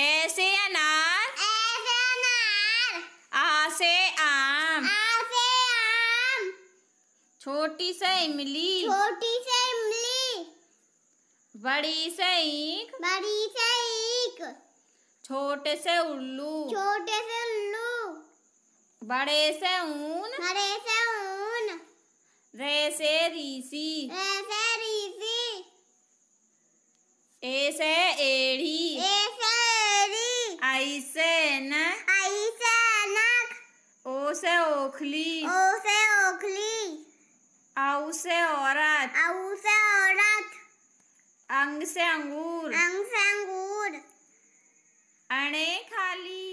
ऐसे अनार ऐसे अनार आ से आम आ से आम छोटी से इमली छोटी से इमली बड़ी से ईख बड़ी से ईख छोटे से उल्लू छोटे से उल्लू बड़े से ऊन बड़े से ऊन रे से रीसी रे से रीसी ए से से ओखली ओ से ओखली आउ से औरत आउ से औरत अंग से अंगूर अंग से अंगूर अणे खाली